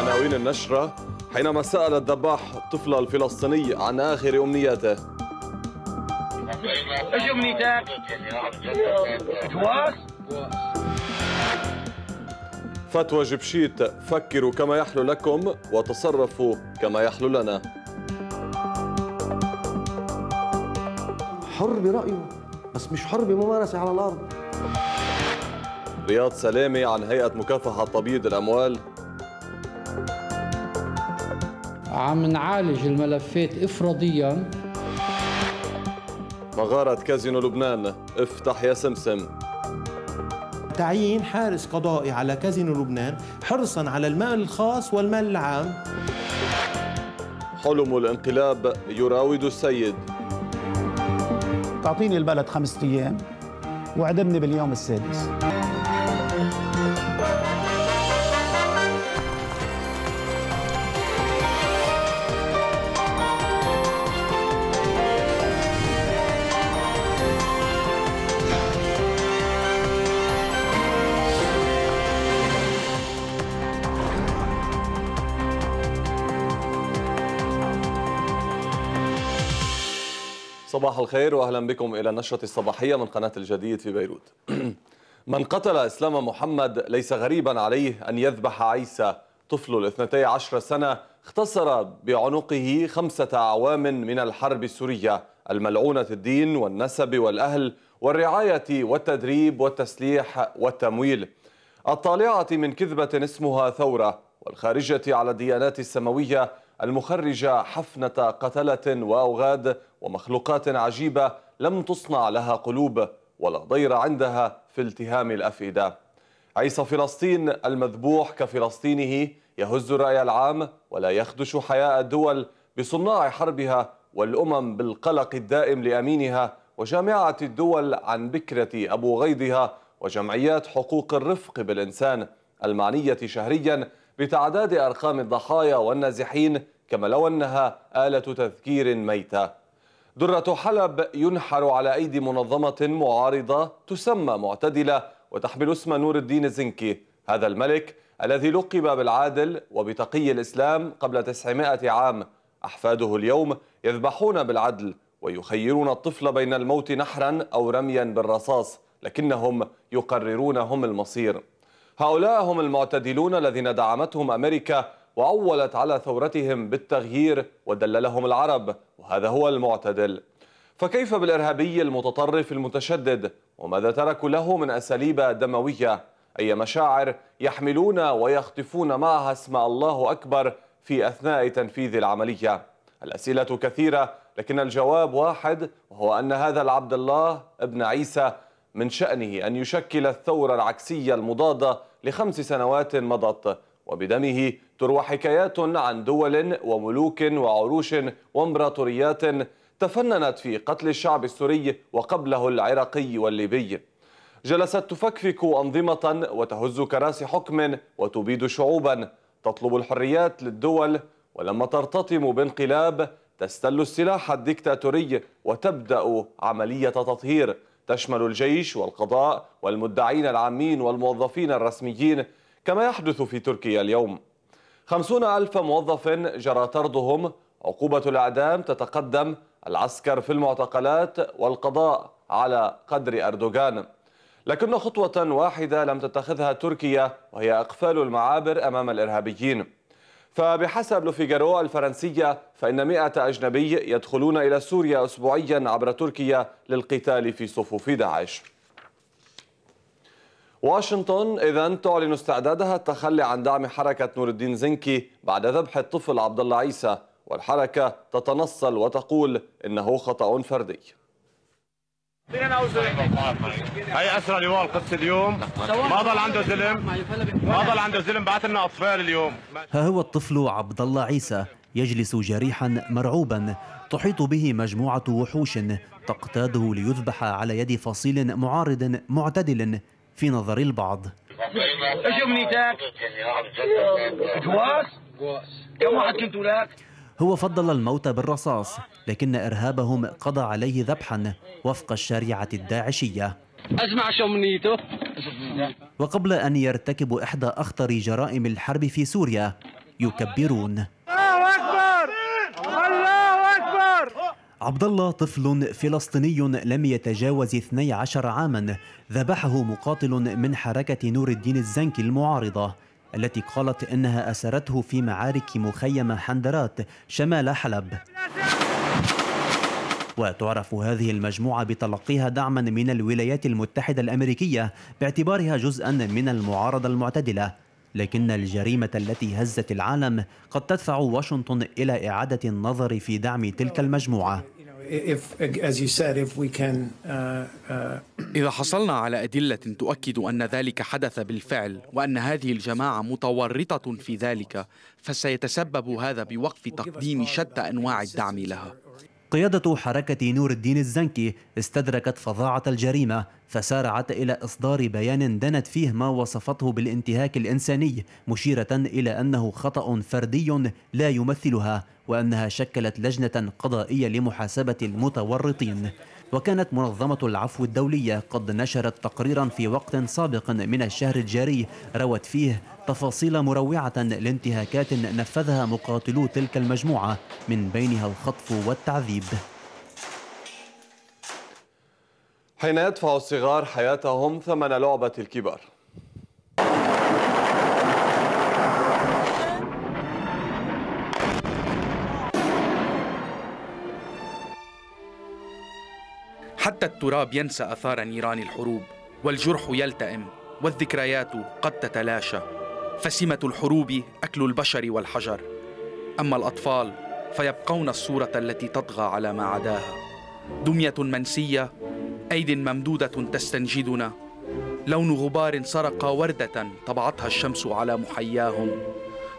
عناوين النشرة حينما سأل الذباح الطفل الفلسطيني عن آخر أمنياته ايش امنيتك؟ جواز؟ فتوى جبشيت فكروا كما يحلو لكم وتصرفوا كما يحلو لنا حر برأيه بس مش حر بممارسة على الأرض رياض سلامي عن هيئة مكافحة تبييض الأموال عم نعالج الملفات افراديا مغارة كازينو لبنان افتح يا سمسم تعيين حارس قضائي على كازينو لبنان حرصا على المال الخاص والمال العام حلم الانقلاب يراود السيد تعطيني البلد خمسة أيام واعدمني باليوم السادس صباح الخير واهلا بكم الى النشره الصباحيه من قناه الجديد في بيروت. من قتل اسلام محمد ليس غريبا عليه ان يذبح عيسى طفل الاثنتي عشر سنه اختصر بعنقه خمسه اعوام من الحرب السوريه الملعونه الدين والنسب والاهل والرعايه والتدريب والتسليح والتمويل. الطالعه من كذبه اسمها ثوره والخارجه على الديانات السماويه المخرجة حفنة قتلة وأوغاد ومخلوقات عجيبة لم تصنع لها قلوب ولا ضير عندها في التهام الأفئدة عيسى فلسطين المذبوح كفلسطينه يهز الرأي العام ولا يخدش حياء الدول بصناع حربها والأمم بالقلق الدائم لأمينها وجامعة الدول عن بكرة أبو غيضها وجمعيات حقوق الرفق بالإنسان المعنية شهرياً بتعداد أرقام الضحايا والنازحين كما لو أنها آلة تذكير ميتة درة حلب ينحر على أيدي منظمة معارضة تسمى معتدلة وتحمل اسم نور الدين الزنكي هذا الملك الذي لقب بالعادل وبتقي الإسلام قبل 900 عام أحفاده اليوم يذبحون بالعدل ويخيرون الطفل بين الموت نحرا أو رميا بالرصاص لكنهم يقررون هم المصير هؤلاء هم المعتدلون الذين دعمتهم أمريكا وعولت على ثورتهم بالتغيير ودللهم العرب وهذا هو المعتدل فكيف بالإرهابي المتطرف المتشدد وماذا تركوا له من أساليب دموية أي مشاعر يحملون ويخطفون معها اسم الله أكبر في أثناء تنفيذ العملية الأسئلة كثيرة لكن الجواب واحد وهو أن هذا العبد الله ابن عيسى من شأنه أن يشكل الثورة العكسية المضادة لخمس سنوات مضت وبدمه تروى حكايات عن دول وملوك وعروش وامبراطوريات تفننت في قتل الشعب السوري وقبله العراقي والليبي جلست تفكفك أنظمة وتهز كراسي حكم وتبيد شعوبا تطلب الحريات للدول ولما ترتطم بانقلاب تستل السلاح الدكتاتوري وتبدأ عملية تطهير تشمل الجيش والقضاء والمدعين العامين والموظفين الرسميين كما يحدث في تركيا اليوم خمسون ألف موظف جرى طردهم عقوبة الإعدام تتقدم العسكر في المعتقلات والقضاء على قدر أردوغان لكن خطوة واحدة لم تتخذها تركيا وهي إقفال المعابر أمام الإرهابيين فبحسب لوفيغارو الفرنسية فإن مئة أجنبي يدخلون إلى سوريا أسبوعيا عبر تركيا للقتال في صفوف داعش واشنطن إذا تعلن استعدادها التخلي عن دعم حركة نور الدين زنكي بعد ذبح الطفل عبد الله عيسى والحركة تتنصل وتقول إنه خطأ فردي هي اسرى لواء القدس اليوم ما ضل عنده زلم ما ضل عنده زلم بعث لنا اطفال اليوم ها هو الطفل عبد الله عيسى يجلس جريحا مرعوبا تحيط به مجموعه وحوش تقتاده ليذبح على يد فصيل معارض معتدل في نظر البعض ايش امنيتك؟ جواس؟ كم واحد كنت لك؟ هو فضل الموت بالرصاص لكن إرهابهم قضى عليه ذبحا وفق الشريعة الداعشية أجمع شمنيته وقبل أن يرتكبوا إحدى أخطر جرائم الحرب في سوريا يكبرون الله أكبر الله أكبر عبد الله طفل فلسطيني لم يتجاوز 12 عاما ذبحه مقاتل من حركة نور الدين الزنكي المعارضة التي قالت إنها أسرته في معارك مخيم حندرات شمال حلب وتعرف هذه المجموعة بتلقيها دعما من الولايات المتحدة الأمريكية باعتبارها جزءا من المعارضة المعتدلة لكن الجريمة التي هزت العالم قد تدفع واشنطن إلى إعادة النظر في دعم تلك المجموعة Uh, uh, إذا حصلنا على أدلة تؤكد أن ذلك حدث بالفعل وأن هذه الجماعة متورطة في ذلك فسيتسبب هذا بوقف تقديم شتى أنواع الدعم لها قيادة حركة نور الدين الزنكي استدركت فظاعة الجريمة فسارعت إلى إصدار بيان دنت فيه ما وصفته بالانتهاك الإنساني مشيرة إلى أنه خطأ فردي لا يمثلها وأنها شكلت لجنة قضائية لمحاسبة المتورطين وكانت منظمة العفو الدولية قد نشرت تقريرا في وقت سابق من الشهر الجاري روت فيه تفاصيل مروعة لانتهاكات نفذها مقاتلو تلك المجموعة من بينها الخطف والتعذيب حين يدفع الصغار حياتهم ثمن لعبة الكبار حتى التراب ينسى اثار نيران الحروب والجرح يلتئم والذكريات قد تتلاشى فسمه الحروب اكل البشر والحجر اما الاطفال فيبقون الصوره التي تطغى على ما عداها دميه منسيه ايد ممدوده تستنجدنا لون غبار سرق ورده طبعتها الشمس على محياهم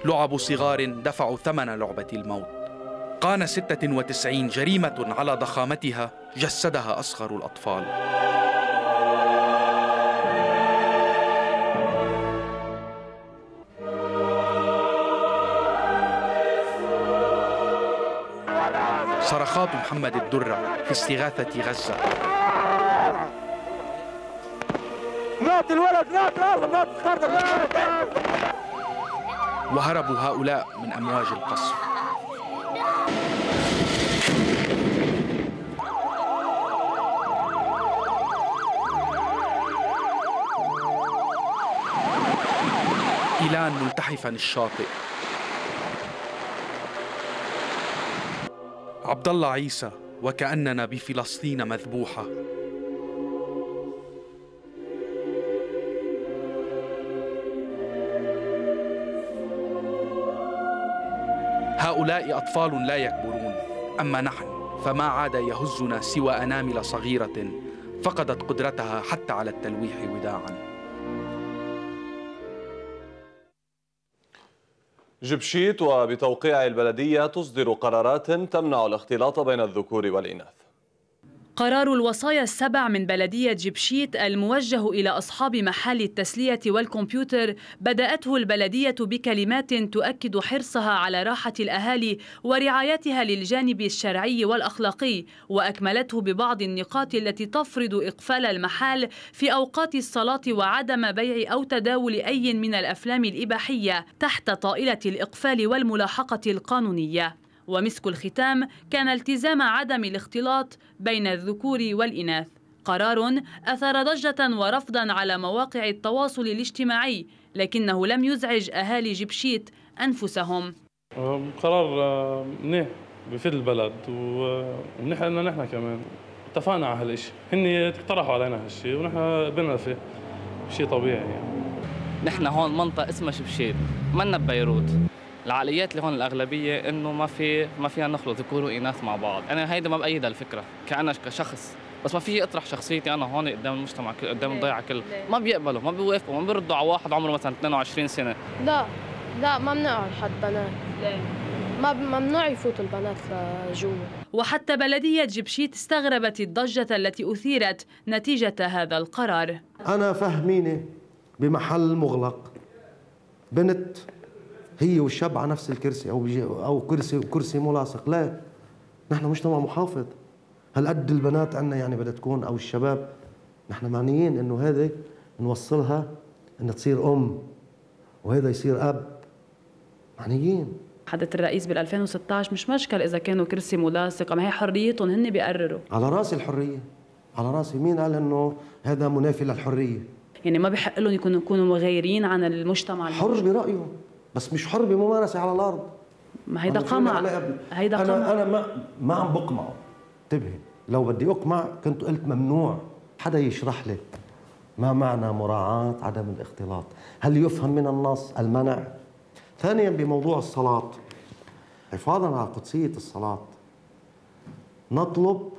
لعب صغار دفعوا ثمن لعبه الموت قان 96 جريمة على ضخامتها جسدها أصغر الأطفال صرخات محمد الدرة في استغاثة غزة مات الولد مات مات وهربوا هؤلاء من أمواج القصف كيلان ملتحفا الشاطئ عبد الله عيسى وكأننا بفلسطين مذبوحة هؤلاء أطفال لا يكبرون أما نحن فما عاد يهزنا سوى أنامل صغيرة فقدت قدرتها حتى على التلويح وداعاً جبشيت وبتوقيع البلدية تصدر قرارات تمنع الاختلاط بين الذكور والإناث قرار الوصايا السبع من بلدية جبشيت الموجه إلى أصحاب محال التسلية والكمبيوتر بدأته البلدية بكلمات تؤكد حرصها على راحة الأهالي ورعايتها للجانب الشرعي والأخلاقي وأكملته ببعض النقاط التي تفرض إقفال المحال في أوقات الصلاة وعدم بيع أو تداول أي من الأفلام الإباحية تحت طائلة الإقفال والملاحقة القانونية ومسك الختام كان التزام عدم الاختلاط بين الذكور والإناث قرار أثار ضجة ورفضا على مواقع التواصل الاجتماعي لكنه لم يزعج أهالي جبشيت أنفسهم قرار منيح بفيد البلد ومنيح لنا نحن كمان اتفقنا على هالشيء هن اقترحوا علينا هالشيء ونحن قبلنا فيه شيء طبيعي يعني نحن هون منطقة اسمها شبشيت، منا ببيروت العقليات اللي هون الاغلبيه انه ما في ما فينا نخلط ذكور واناث مع بعض انا هيدا ما بايدها الفكره كانا كشخص بس ما في اطرح شخصيتي انا هون قدام المجتمع قدام الضيعه كلها ما بيقبلوا ما بيوافقوا ما بيردوا على واحد عمره مثلا 22 سنه لا لا ممنوع حد بنات ليه ما ممنوع يفوت البنات لجوا وحتى بلدية جبشيت استغربت الضجة التي أثيرت نتيجة هذا القرار أنا فهميني بمحل مغلق بنت هي والشاب على نفس الكرسي او او كرسي وكرسي ملاصق لا نحن مجتمع محافظ هالقد البنات عندنا يعني بدها تكون او الشباب نحن معنيين انه هذه نوصلها انها تصير ام وهذا يصير اب معنيين حدث الرئيس بال 2016 مش مشكل اذا كانوا كرسي ملاصق ما هي حريتهم هن بيقرروا على راسي الحريه على راسي مين قال انه هذا منافي للحريه يعني ما بحق لهم يكونوا يكونوا مغيرين عن المجتمع حر برايه بس مش حر بممارسه على الارض ما هيدا قمع هيدا قمع انا انا ما ما عم بقمعه انتبهي لو بدي اقمع كنت قلت ممنوع حدا يشرح لي ما معنى مراعاة عدم الاختلاط هل يفهم من النص المنع ثانيا بموضوع الصلاة حفاظا على قدسية الصلاة نطلب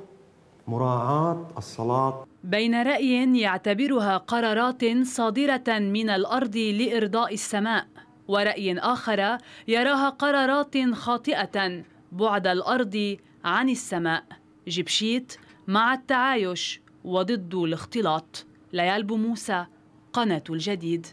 مراعاة الصلاة بين رأي يعتبرها قرارات صادرة من الأرض لإرضاء السماء ورأي آخر يراها قرارات خاطئة بعد الأرض عن السماء جبشيت مع التعايش وضد الاختلاط ليال موسى قناة الجديد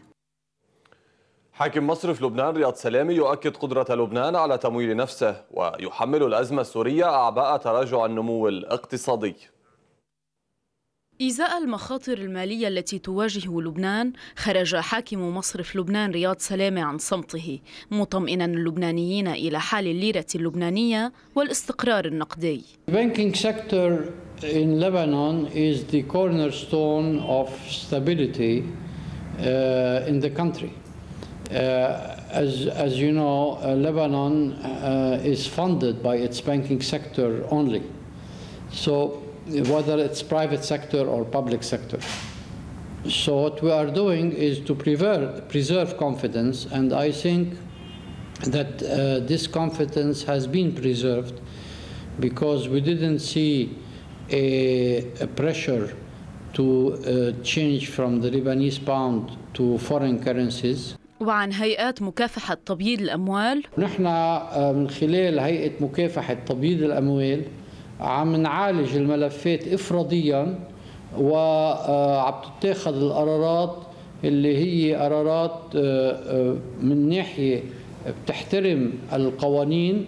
حاكم مصرف لبنان رياض سلامي يؤكد قدرة لبنان على تمويل نفسه ويحمل الأزمة السورية أعباء تراجع النمو الاقتصادي إزاء المخاطر المالية التي تواجه لبنان خرج حاكم مصرف لبنان رياض سلامة عن صمته مطمئنا اللبنانيين إلى حال الليرة اللبنانية والاستقرار النقدي banking sector in Lebanon is the cornerstone of stability uh, in the country. Uh, as you know, uh, Lebanon is funded by its banking sector only. So whether it's private sector or public sector. So what we are doing is to preserve, confidence, and I think that uh, this confidence has been preserved because we didn't see a, a pressure to uh, change from the Lebanese pound to foreign currencies. وعن هيئات مكافحة تبييض الأموال نحن من خلال هيئة مكافحة تبييض الأموال عم نعالج الملفات افراديا وعم آه، تتاخذ القرارات اللي هي قرارات آه، آه، من ناحيه بتحترم القوانين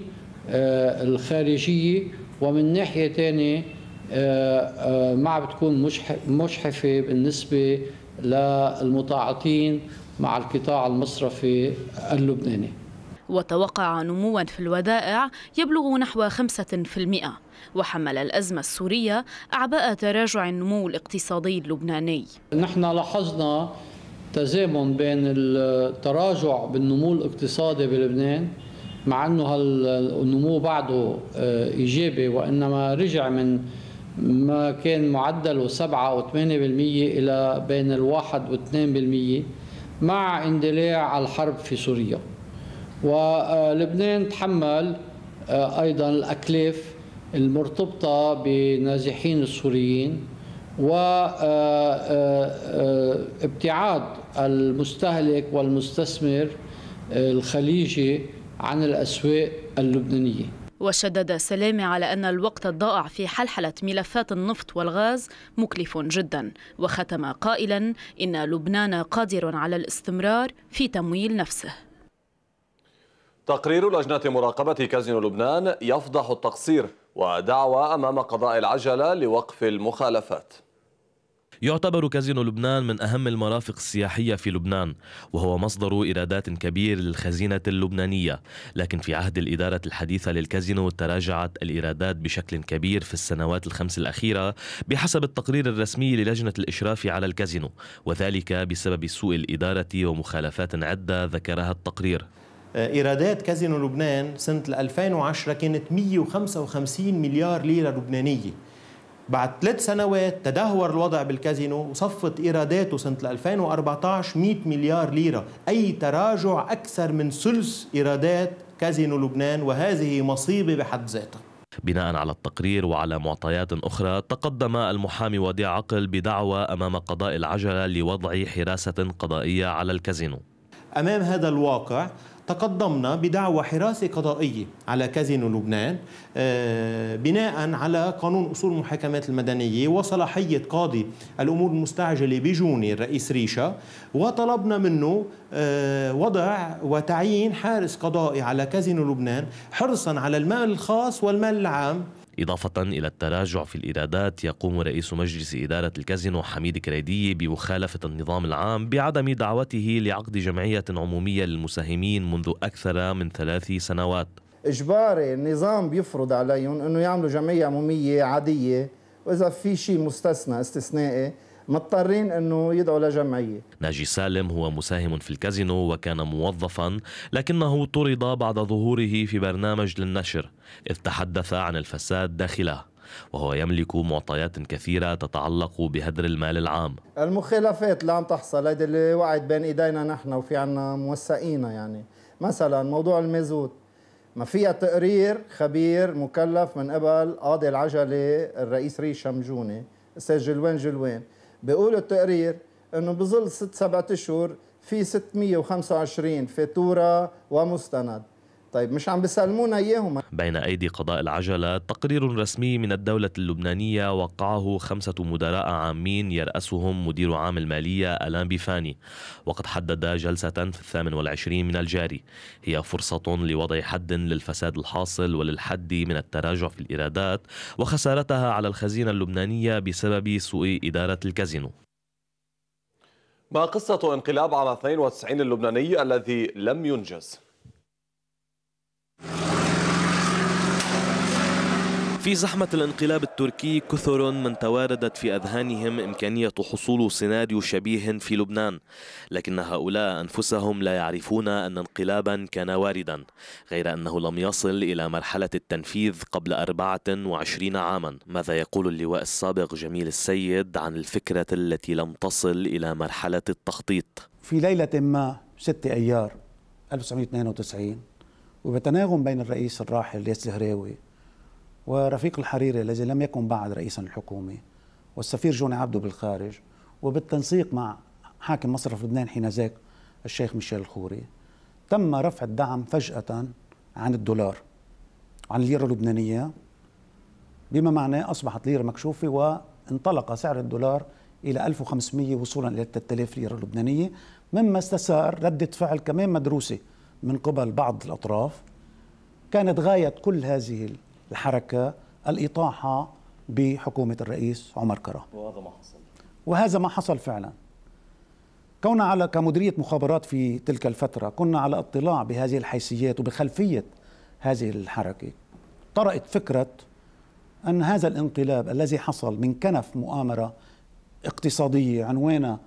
الخارجيه ومن ناحيه ثانيه ما عم بتكون مشحفه بالنسبه للمتعاطين مع القطاع المصرفي اللبناني وتوقع نموا في الودائع يبلغ نحو 5% وحمل الأزمة السورية أعباء تراجع النمو الاقتصادي اللبناني نحن لاحظنا تزامن بين التراجع بالنمو الاقتصادي بلبنان مع انه هالنمو بعده آه، ايجابي وانما رجع من ما كان معدله 7 او 8% الى بين الواحد و2% مع اندلاع الحرب في سوريا ولبنان تحمل آه، أيضا الأكلاف المرتبطة بنازحين السوريين وابتعاد آه، آه، المستهلك والمستثمر الخليجي عن الأسواق اللبنانية وشدد سلامة على أن الوقت الضائع في حلحلة ملفات النفط والغاز مكلف جدا وختم قائلا إن لبنان قادر على الاستمرار في تمويل نفسه تقرير لجنة مراقبة كازينو لبنان يفضح التقصير ودعوى أمام قضاء العجلة لوقف المخالفات يعتبر كازينو لبنان من أهم المرافق السياحية في لبنان وهو مصدر إيرادات كبير للخزينة اللبنانية لكن في عهد الإدارة الحديثة للكازينو تراجعت الإيرادات بشكل كبير في السنوات الخمس الأخيرة بحسب التقرير الرسمي للجنة الإشراف على الكازينو وذلك بسبب سوء الإدارة ومخالفات عدة ذكرها التقرير آه، ايرادات كازينو لبنان سنه 2010 كانت 155 مليار ليره لبنانيه بعد ثلاث سنوات تدهور الوضع بالكازينو وصفت ايراداته سنه 2014 100 مليار ليره اي تراجع اكثر من ثلث ايرادات كازينو لبنان وهذه مصيبه بحد ذاتها بناء على التقرير وعلى معطيات أخرى تقدم المحامي وديع عقل بدعوى أمام قضاء العجلة لوضع حراسة قضائية على الكازينو أمام هذا الواقع تقدمنا بدعوى حراسة قضائية على كازينو لبنان آه، بناء على قانون أصول المحاكمات المدنية وصلاحية قاضي الأمور المستعجلة بجوني الرئيس ريشا وطلبنا منه آه، وضع وتعيين حارس قضائي على كازينو لبنان حرصا على المال الخاص والمال العام إضافة إلى التراجع في الإيرادات يقوم رئيس مجلس إدارة الكازينو حميد كريدي بمخالفة النظام العام بعدم دعوته لعقد جمعية عمومية للمساهمين منذ أكثر من ثلاث سنوات إجباري النظام بيفرض عليهم أنه يعملوا جمعية عمومية عادية وإذا في شيء مستثنى استثنائي مضطرين انه يدعوا لجمعيه ناجي سالم هو مساهم في الكازينو وكان موظفا لكنه طرد بعد ظهوره في برنامج للنشر اذ تحدث عن الفساد داخله وهو يملك معطيات كثيرة تتعلق بهدر المال العام المخالفات اللي عم تحصل هيدي اللي وعد بين ايدينا نحن وفي عنا موثقينها يعني مثلا موضوع المازوت ما فيها تقرير خبير مكلف من قبل قاضي العجلة الرئيس ريشا مجوني استاذ جلوان جلوان بيقول التقرير انه بظل ست سبعة اشهر في 625 فاتوره ومستند طيب مش عم بيسلمونا اياهم بين ايدي قضاء العجله تقرير رسمي من الدوله اللبنانيه وقعه خمسه مدراء عامين يراسهم مدير عام الماليه الان بيفاني وقد حدد جلسه في الثامن والعشرين من الجاري هي فرصه لوضع حد للفساد الحاصل وللحد من التراجع في الايرادات وخسارتها على الخزينه اللبنانيه بسبب سوء اداره الكازينو ما قصة انقلاب عام 92 اللبناني الذي لم ينجز؟ في زحمة الانقلاب التركي كثر من تواردت في أذهانهم إمكانية حصول سيناريو شبيه في لبنان لكن هؤلاء أنفسهم لا يعرفون أن انقلابا كان واردا غير أنه لم يصل إلى مرحلة التنفيذ قبل 24 عاما ماذا يقول اللواء السابق جميل السيد عن الفكرة التي لم تصل إلى مرحلة التخطيط في ليلة ما 6 أيار 1992 وبتناغم بين الرئيس الراحل ياس الهراوي ورفيق الحريري الذي لم يكن بعد رئيسا للحكومة والسفير جوني عبده بالخارج وبالتنسيق مع حاكم مصرف لبنان حينذاك الشيخ ميشيل الخوري تم رفع الدعم فجأة عن الدولار عن الليرة اللبنانية بما معناه أصبحت ليرة مكشوفة وانطلق سعر الدولار إلى 1500 وصولا إلى 3000 ليرة لبنانية مما استثار ردة فعل كمان مدروسة من قبل بعض الأطراف كانت غاية كل هذه الحركة الإطاحة بحكومة الرئيس عمر كرام وهذا ما حصل وهذا ما حصل فعلا كنا على كمديرية مخابرات في تلك الفترة كنا على اطلاع بهذه الحيثيات وبخلفية هذه الحركة طرأت فكرة أن هذا الانقلاب الذي حصل من كنف مؤامرة اقتصادية عنوانها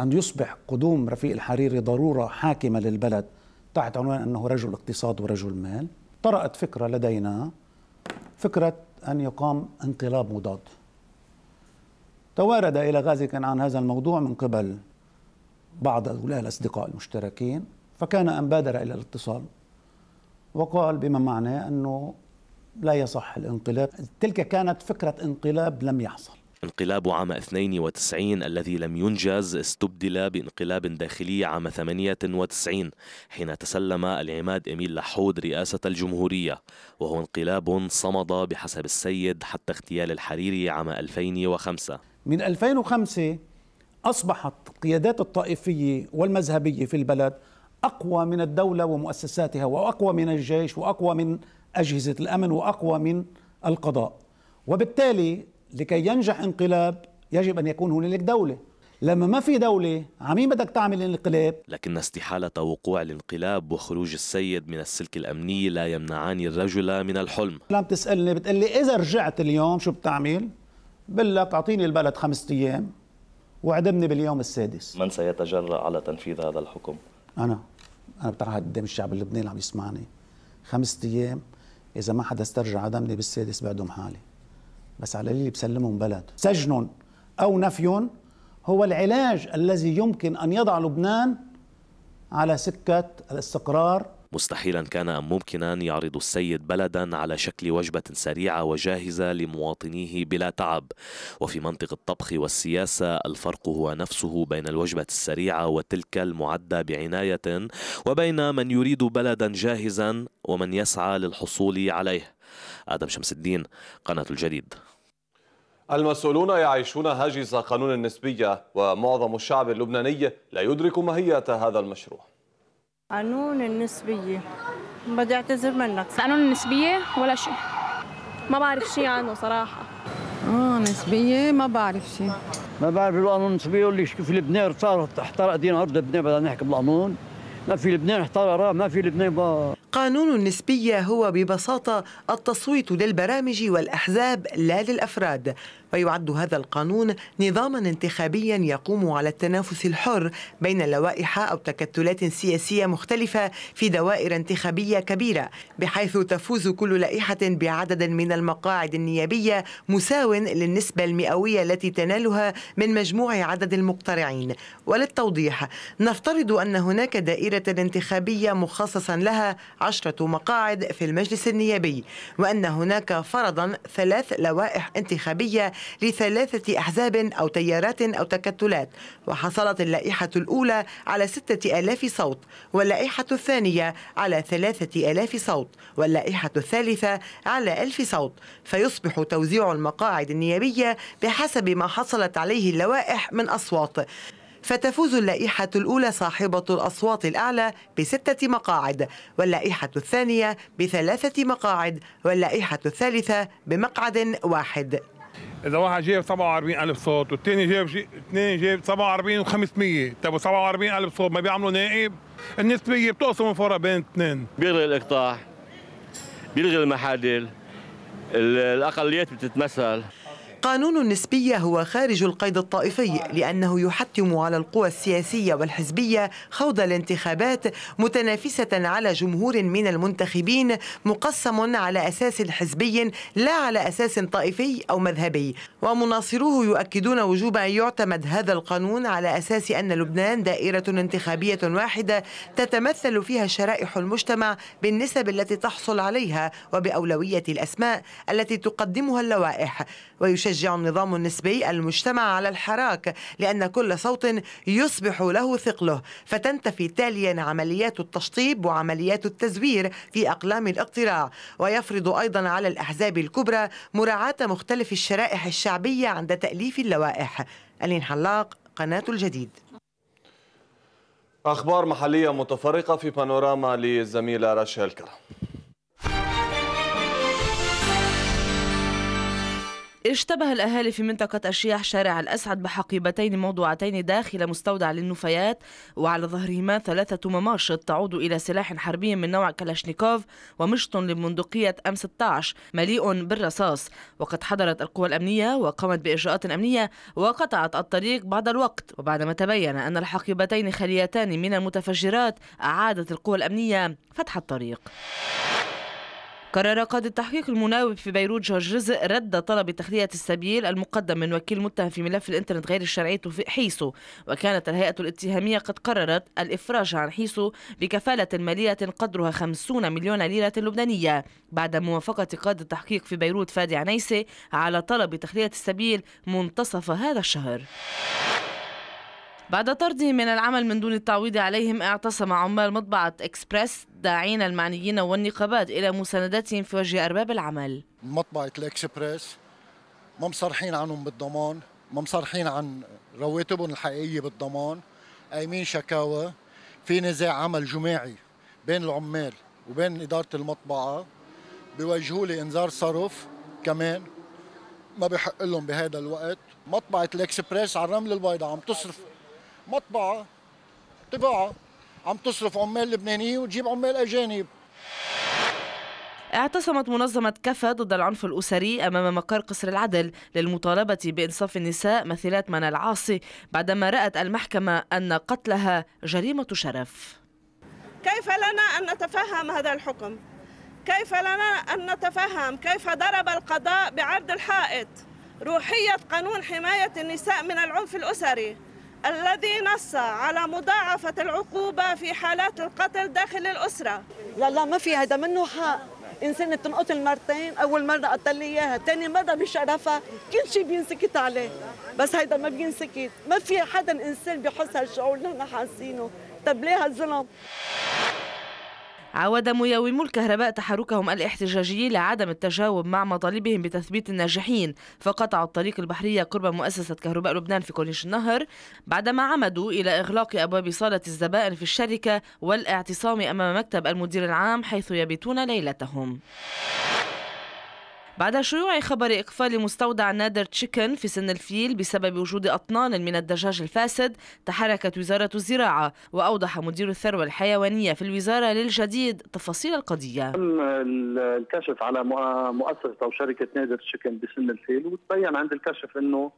أن يصبح قدوم رفيق الحريري ضرورة حاكمة للبلد تحت عنوان أنه رجل اقتصاد ورجل مال طرأت فكرة لدينا فكرة أن يقام انقلاب مضاد توارد إلى غازي كنعان هذا الموضوع من قبل بعض هؤلاء الأصدقاء المشتركين فكان أن بادر إلى الاتصال وقال بما معناه أنه لا يصح الانقلاب تلك كانت فكرة انقلاب لم يحصل انقلاب عام 92 الذي لم ينجز استبدل بانقلاب داخلي عام 98 حين تسلم العماد إميل لحود رئاسة الجمهورية وهو انقلاب صمد بحسب السيد حتى اغتيال الحريري عام 2005 من 2005 أصبحت قيادات الطائفية والمذهبية في البلد أقوى من الدولة ومؤسساتها وأقوى من الجيش وأقوى من أجهزة الأمن وأقوى من القضاء وبالتالي لكي ينجح انقلاب يجب أن يكون هنالك دولة لما ما في دولة عمين بدك تعمل انقلاب لكن استحالة وقوع الانقلاب وخروج السيد من السلك الأمني لا يمنعان الرجل من الحلم لم تسألني بتقلي إذا رجعت اليوم شو بتعمل بقول لك أعطيني البلد خمسة أيام وعدمني باليوم السادس من سيتجرأ على تنفيذ هذا الحكم؟ أنا أنا بتعهد قدام الشعب اللبناني اللي عم يسمعني خمسة أيام إذا ما حدا استرجع عدمني بالسادس بعدهم حالي بس على اللي بسلمهم بلد سجن أو نفي هو العلاج الذي يمكن أن يضع لبنان على سكة الاستقرار مستحيلا كان أم ممكنا يعرض السيد بلدا على شكل وجبة سريعة وجاهزة لمواطنيه بلا تعب وفي منطق الطبخ والسياسة الفرق هو نفسه بين الوجبة السريعة وتلك المعدة بعناية وبين من يريد بلدا جاهزا ومن يسعى للحصول عليه آدم شمس الدين قناة الجديد المسؤولون يعيشون هاجس قانون النسبية ومعظم الشعب اللبناني لا يدرك ماهية هذا المشروع قانون النسبية بدي أعتذر منك قانون النسبية ولا شيء ما بعرف شيء عنه صراحة اه نسبية ما بعرف شيء ما بعرف القانون النسبية واللي في لبنان صار احترق دين أرض لبنان بدنا نحكي بالقانون ما في لبنان احترق ما في لبنان بقى. قانون النسبية هو ببساطة التصويت للبرامج والأحزاب لا للأفراد ويعد هذا القانون نظاما انتخابيا يقوم على التنافس الحر بين لوائح أو تكتلات سياسية مختلفة في دوائر انتخابية كبيرة بحيث تفوز كل لائحة بعدد من المقاعد النيابية مساو للنسبة المئوية التي تنالها من مجموع عدد المقترعين وللتوضيح نفترض أن هناك دائرة انتخابية مخصصا لها عشرة مقاعد في المجلس النيابي وأن هناك فرضا ثلاث لوائح انتخابية لثلاثة أحزاب أو تيارات أو تكتلات وحصلت اللائحة الأولى على ستة آلاف صوت واللائحة الثانية على ثلاثة آلاف صوت واللائحة الثالثة على ألف صوت فيصبح توزيع المقاعد النيابية بحسب ما حصلت عليه اللوائح من أصوات فتفوز اللائحة الأولى صاحبة الأصوات الأعلى بستة مقاعد واللائحة الثانية بثلاثة مقاعد واللائحة الثالثة بمقعد واحد اذا واحد جايب 47000 صوت والثاني جايب اثنين جايب 47 و500 طب 47000 صوت ما بيعملوا نائب النسبيه بتقسم الفرق بين اثنين بيلغي الاقطاع بيلغي المحادل الاقليات بتتمثل قانون النسبية هو خارج القيد الطائفي لأنه يحتم على القوى السياسية والحزبية خوض الانتخابات متنافسة على جمهور من المنتخبين مقسم على أساس حزبي لا على أساس طائفي أو مذهبي ومناصروه يؤكدون وجوب أن يعتمد هذا القانون على أساس أن لبنان دائرة انتخابية واحدة تتمثل فيها شرائح المجتمع بالنسب التي تحصل عليها وبأولوية الأسماء التي تقدمها اللوائح ويشجع يشجع النظام النسبي المجتمع على الحراك لأن كل صوت يصبح له ثقله فتنتفي تاليا عمليات التشطيب وعمليات التزوير في أقلام الاقتراع ويفرض أيضا على الأحزاب الكبرى مراعاة مختلف الشرائح الشعبية عند تأليف اللوائح ألين حلاق قناة الجديد أخبار محلية متفرقة في بانوراما للزميلة رشا الكرم اشتبه الأهالي في منطقة أشياح شارع الأسعد بحقيبتين موضوعتين داخل مستودع للنفايات وعلى ظهرهما ثلاثة مماشط تعود إلى سلاح حربي من نوع كلاشنيكوف ومشط لبندقية أم 16 مليء بالرصاص وقد حضرت القوى الأمنية وقامت بإجراءات أمنية وقطعت الطريق بعد الوقت وبعدما تبين أن الحقيبتين خاليتان من المتفجرات أعادت القوى الأمنية فتح الطريق قرر قاضي التحقيق المناوب في بيروت جورج رزق رد طلب تخلية السبيل المقدم من وكيل المتهم في ملف الانترنت غير الشرعي توفيق حيسو وكانت الهيئة الاتهامية قد قررت الإفراج عن حيسو بكفالة مالية قدرها 50 مليون ليرة لبنانية بعد موافقة قاضي التحقيق في بيروت فادي عنيسي على طلب تخلية السبيل منتصف هذا الشهر بعد طرده من العمل من دون التعويض عليهم اعتصم عمال مطبعة إكسبريس داعين المعنيين والنقابات إلى مساندتهم في وجه أرباب العمل مطبعة الإكسبريس ما مصرحين عنهم بالضمان ما مصرحين عن رواتبهم الحقيقية بالضمان قايمين شكاوى في نزاع عمل جماعي بين العمال وبين إدارة المطبعة بيوجهوا لي انذار صرف كمان ما بحق لهم بهذا الوقت مطبعة الإكسبريس على الرمل البيضاء عم تصرف مطبعه طباعه عم تصرف عمال لبنانيه وتجيب عمال اجانب اعتصمت منظمة كفا ضد العنف الأسري أمام مقر قصر العدل للمطالبة بإنصاف النساء مثلات من العاصي بعدما رأت المحكمة أن قتلها جريمة شرف كيف لنا أن نتفهم هذا الحكم؟ كيف لنا أن نتفهم كيف ضرب القضاء بعرض الحائط روحية قانون حماية النساء من العنف الأسري؟ الذي نص على مضاعفة العقوبة في حالات القتل داخل الأسرة لا لا ما في هذا منه حق إنسانة تنقتل مرتين أول مرة قتل لي إياها تاني مرة بشرفها كل شيء بينسكت عليه بس هيدا ما بينسكت ما في حدا إنسان بيحس هالشعور اللي نحن حاسينه طب ليه هالظلم عاود مياومو الكهرباء تحركهم الاحتجاجي لعدم التجاوب مع مطالبهم بتثبيت الناجحين فقطعوا الطريق البحرية قرب مؤسسة كهرباء لبنان في كورنيش النهر بعدما عمدوا إلى إغلاق أبواب صالة الزبائن في الشركة والاعتصام أمام مكتب المدير العام حيث يبيتون ليلتهم بعد شيوع خبر إقفال مستودع نادر تشيكن في سن الفيل بسبب وجود أطنان من الدجاج الفاسد تحركت وزارة الزراعة وأوضح مدير الثروة الحيوانية في الوزارة للجديد تفاصيل القضية تم الكشف على مؤسسة أو شركة نادر تشيكن بسن الفيل وتبين عند الكشف أنه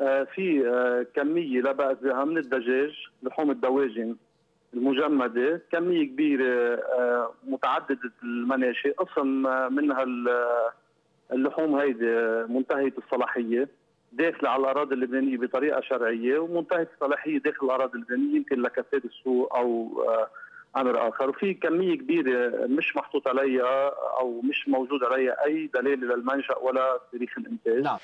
آه، في آه، كمية لا بأس بها من الدجاج لحوم الدواجن المجمدة كمية كبيرة آه، متعددة المناشئ قسم منها اللحوم هيدي آه، منتهيه الصلاحيه داخله على الاراضي اللبنانيه بطريقه شرعيه ومنتهيه الصلاحيه داخل الاراضي اللبنانيه يمكن لكفاد السوق او آه، امر اخر وفي كميه كبيره مش محطوط عليها او مش موجود عليها اي دليل للمنشا ولا تاريخ الانتاج نعم.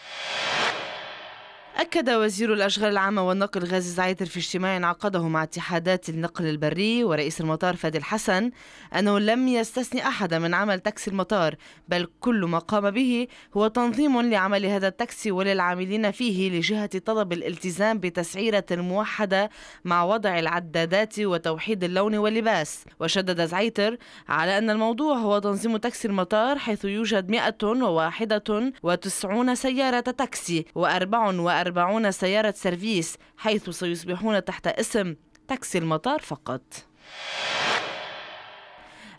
أكد وزير الأشغال العامة والنقل غازي زعيتر في اجتماع عقده مع اتحادات النقل البري ورئيس المطار فادي الحسن أنه لم يستثني أحد من عمل تاكسي المطار بل كل ما قام به هو تنظيم لعمل هذا التاكسي وللعاملين فيه لجهة طلب الالتزام بتسعيرة موحدة مع وضع العدادات وتوحيد اللون واللباس وشدد زعيتر على أن الموضوع هو تنظيم تاكسي المطار حيث يوجد 191 سيارة تاكسي و 44 40 سيارة سيرفيس حيث سيصبحون تحت اسم تاكسي المطار فقط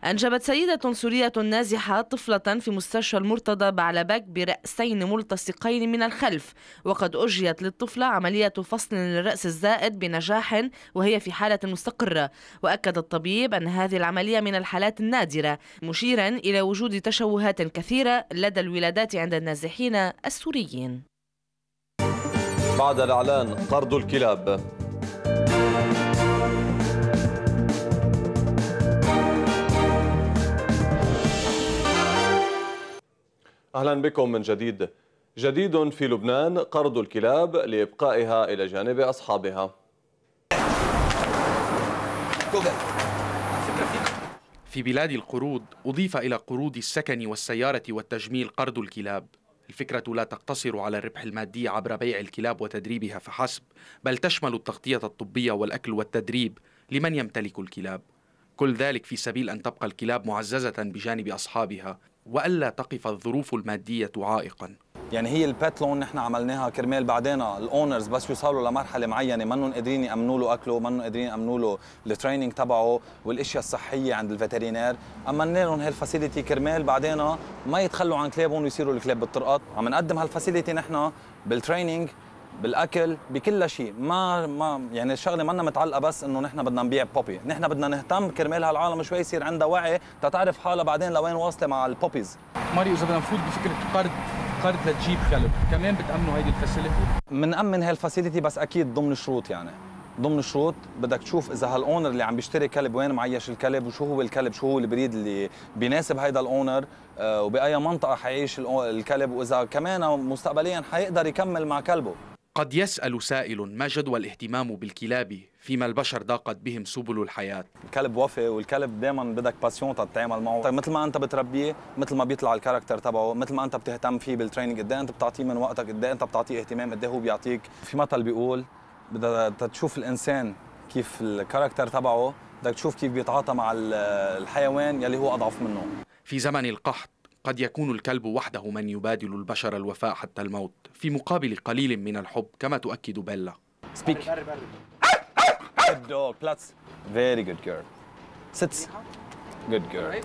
أنجبت سيدة سورية نازحة طفلة في مستشفى المرتضى بعلبك برأسين ملتصقين من الخلف وقد أجريت للطفلة عملية فصل للرأس الزائد بنجاح وهي في حالة مستقرة وأكد الطبيب أن هذه العملية من الحالات النادرة مشيرا إلى وجود تشوهات كثيرة لدى الولادات عند النازحين السوريين بعد الإعلان طرد الكلاب أهلا بكم من جديد جديد في لبنان قرض الكلاب لإبقائها إلى جانب أصحابها في بلاد القروض أضيف إلى قروض السكن والسيارة والتجميل قرض الكلاب الفكرة لا تقتصر على الربح المادي عبر بيع الكلاب وتدريبها فحسب بل تشمل التغطية الطبية والأكل والتدريب لمن يمتلك الكلاب كل ذلك في سبيل أن تبقى الكلاب معززة بجانب أصحابها وألا تقف الظروف المادية عائقا يعني هي البيت لون نحن عملناها كرمال بعدين الاونرز بس يوصلوا لمرحله معينه منهم قادرين يامنوا له اكله منهم قادرين يامنوا له التريننج تبعه والاشياء الصحيه عند الفترينير امنا لهم هالفاسيلتي كرمال بعدين ما يتخلوا عن كلابهم ويصيروا الكلاب بالطرقات عم نقدم هالفاسيلتي نحن بالتريننج بالاكل بكل شيء ما ما يعني الشغله منا متعلقه بس انه نحن بدنا نبيع بوبي نحن بدنا نهتم كرمال هالعالم شوي يصير عندها وعي تتعرف حالها بعدين لوين واصله مع البوبيز ماريو اذا بدنا نفوت بفكره قرض فكرت لتجيب خلف كمان بتامنوا هيدي الفاسيلتي بنامن هالفاسيلتي بس اكيد ضمن شروط يعني ضمن الشروط بدك تشوف اذا هالاونر اللي عم بيشتري كلب وين معيش الكلب وشو هو الكلب شو هو البريد اللي بيناسب هيدا الاونر آه، وباي منطقه حيعيش الكلب واذا كمان مستقبليا حيقدر يكمل مع كلبه قد يسأل سائل ما جدوى الاهتمام بالكلاب فيما البشر ضاقت بهم سبل الحياة الكلب وفي والكلب دائما بدك باسيون تتعامل معه طيب مثل ما انت بتربيه مثل ما بيطلع الكاركتر تبعه مثل ما انت بتهتم فيه بالتريننج قد إيه، انت بتعطيه من وقتك قد إيه، انت بتعطيه اهتمام قد إيه هو بيعطيك في مثل بيقول بدك تشوف الانسان كيف الكاركتر تبعه بدك تشوف كيف بيتعاطى مع الحيوان يلي هو اضعف منه في زمن القحط قد يكون الكلب وحده من يبادل البشر الوفاء حتى الموت في مقابل قليل من الحب كما تؤكد بيلا Speak. Good dog, Very good girl. Sits. Good girl.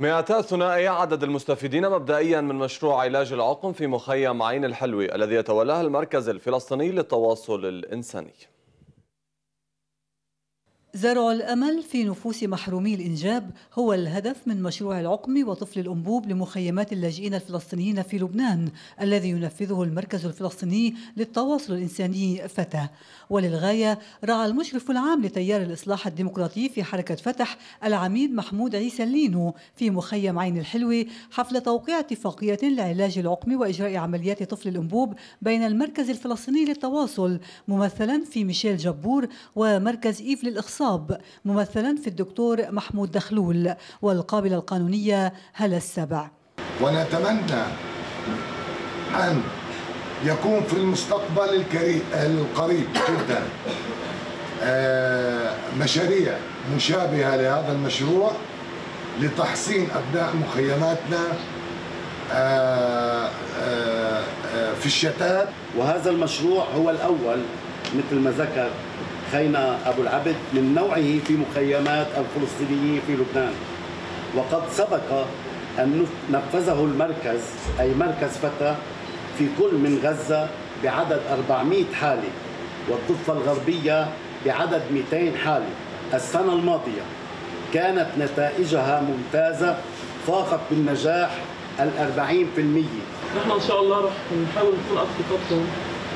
مئتا ثنائي عدد المستفيدين مبدئيا من مشروع علاج العقم في مخيم عين الحلوي الذي يتولاه المركز الفلسطيني للتواصل الإنساني زرع الأمل في نفوس محرومي الإنجاب هو الهدف من مشروع العقم وطفل الأنبوب لمخيمات اللاجئين الفلسطينيين في لبنان الذي ينفذه المركز الفلسطيني للتواصل الإنساني فتى وللغاية رعى المشرف العام لتيار الإصلاح الديمقراطي في حركة فتح العميد محمود عيسى اللينو في مخيم عين الحلوة حفل توقيع اتفاقية لعلاج العقم وإجراء عمليات طفل الأنبوب بين المركز الفلسطيني للتواصل ممثلا في ميشيل جبور ومركز إيف للإخصاء الخطاب ممثلا في الدكتور محمود دخلول والقابلة القانونية هلا السبع ونتمنى أن يكون في المستقبل القريب جدا آه، مشاريع مشابهة لهذا المشروع لتحسين أبناء مخيماتنا آه، آه، في الشتات وهذا المشروع هو الأول مثل ما ذكر خيمة أبو العبد من نوعه في مخيمات الفلسطينيين في لبنان وقد سبق أن نفذه المركز أي مركز فتى في كل من غزة بعدد 400 حالة والضفة الغربية بعدد 200 حالة السنة الماضية كانت نتائجها ممتازة فاقت بالنجاح ال 40% نحن إن شاء الله رح نحاول نكون قد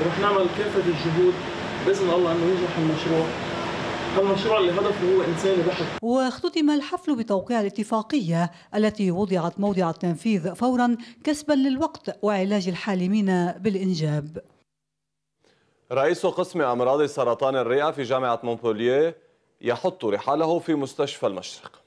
ورح نعمل كافة الجهود باذن الله انه ينجح المشروع المشروع اللي هدفه هو انساني بحت. واختتم الحفل بتوقيع الاتفاقيه التي وضعت موضع التنفيذ فورا كسبا للوقت وعلاج الحالمين بالانجاب. رئيس قسم امراض سرطان الرئه في جامعه مونبولييه يحط رحاله في مستشفى المشرق.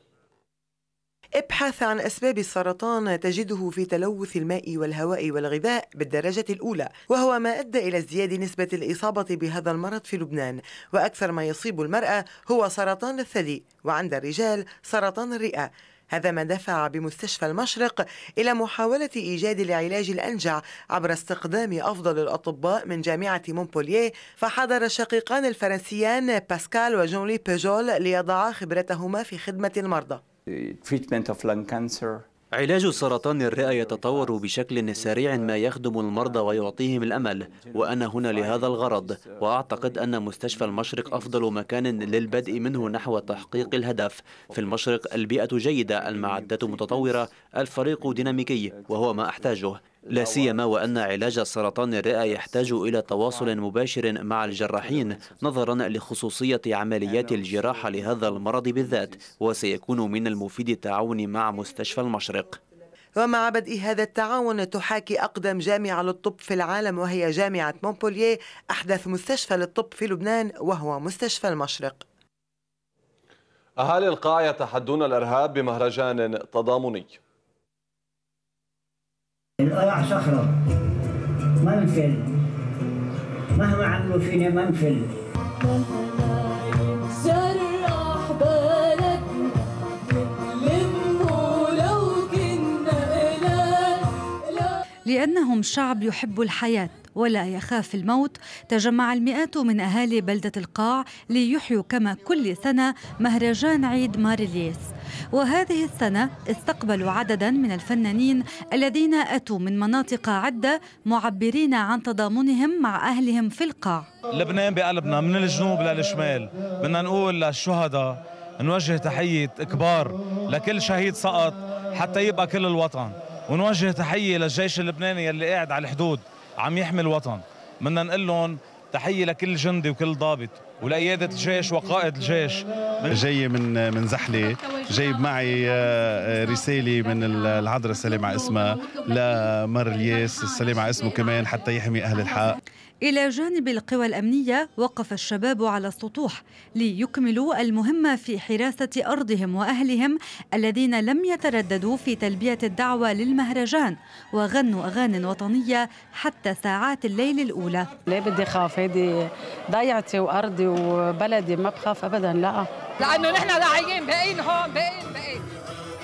ابحث عن أسباب السرطان تجده في تلوث الماء والهواء والغذاء بالدرجة الأولى وهو ما أدى إلى ازدياد نسبة الإصابة بهذا المرض في لبنان وأكثر ما يصيب المرأة هو سرطان الثدي وعند الرجال سرطان الرئة هذا ما دفع بمستشفى المشرق إلى محاولة إيجاد العلاج الأنجع عبر استقدام أفضل الأطباء من جامعة مونبولييه فحضر الشقيقان الفرنسيان باسكال وجونلي بيجول ليضعا خبرتهما في خدمة المرضى علاج سرطان الرئة يتطور بشكل سريع ما يخدم المرضى ويعطيهم الأمل وأنا هنا لهذا الغرض وأعتقد أن مستشفى المشرق أفضل مكان للبدء منه نحو تحقيق الهدف في المشرق البيئة جيدة المعدات متطورة الفريق ديناميكي وهو ما أحتاجه لا سيما وأن علاج سرطان الرئة يحتاج إلى تواصل مباشر مع الجراحين نظرا لخصوصية عمليات الجراحة لهذا المرض بالذات وسيكون من المفيد التعاون مع مستشفى المشرق ومع بدء هذا التعاون تحاكي أقدم جامعة للطب في العالم وهي جامعة مونبولييه أحدث مستشفى للطب في لبنان وهو مستشفى المشرق أهالي القاع يتحدون الإرهاب بمهرجان تضامني القرع صخرة منفل مهما عملوا فينا منفل بأنهم شعب يحب الحياة ولا يخاف الموت تجمع المئات من أهالي بلدة القاع ليحيوا كما كل سنة مهرجان عيد ماريليس وهذه السنة استقبلوا عددا من الفنانين الذين أتوا من مناطق عدة معبرين عن تضامنهم مع أهلهم في القاع لبنان بقلبنا من الجنوب للشمال بدنا نقول للشهداء نوجه تحية كبار لكل شهيد سقط حتى يبقى كل الوطن ونوجه تحيه للجيش اللبناني يلي قاعد على الحدود عم يحمي الوطن بدنا نقول لهم تحيه لكل جندي وكل ضابط ولاياده الجيش وقائد الجيش جاي من من زحله جايب معي آه، آه، رساله من العذراء السلام على اسمها لمر الياس السلام على اسمه كمان حتى يحمي اهل الحق إلى جانب القوى الأمنية وقف الشباب على السطوح ليكملوا المهمة في حراسة أرضهم وأهلهم الذين لم يترددوا في تلبية الدعوة للمهرجان وغنوا أغاني وطنية حتى ساعات الليل الأولى ليه بدي خاف هيدي ضيعتي وأرضي وبلدي ما بخاف أبدا لا لأنه نحن لاعيين باقيين هون باقيين باقيين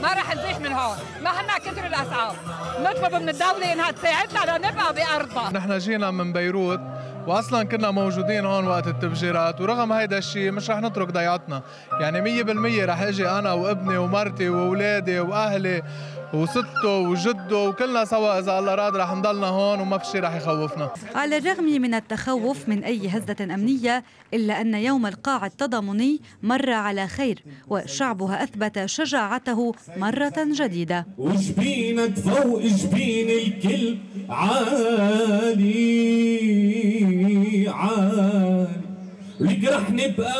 ما راح نزيح من هون مهما كثر الاسعار نطلب من الدوله انها تساعدنا لنبقى بارضنا نحن جينا من بيروت واصلا كنا موجودين هون وقت التفجيرات ورغم هيدا الشيء مش رح نترك ضيعتنا يعني 100% رح اجي انا وابني ومرتي واولادي واهلي وسته وجده وكلنا سوا اذا الله راد رح نضلنا هون وما في شيء رح يخوفنا على الرغم من التخوف من اي هزه امنيه الا ان يوم القاع التضامني مر على خير وشعبها اثبت شجاعته مره جديده وجبينك فوق جبين الكل عالي عالي رح نبقى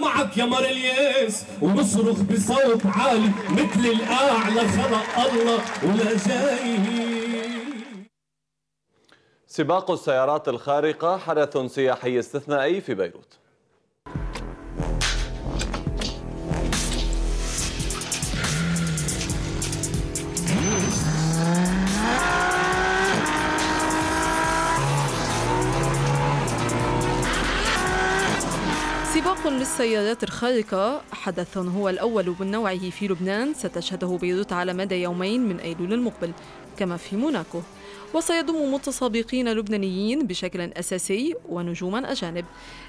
معك يا مر الياس ونصرخ بصوت عالي مثل الاعلى خلق الله ولا جاي سباق السيارات الخارقة حدث سياحي استثنائي في بيروت للسيارات الخارقة حدث هو الأول من نوعه في لبنان ستشهده بيروت على مدى يومين من أيلول المقبل كما في موناكو وسيضم متسابقين لبنانيين بشكل أساسي ونجوما أجانب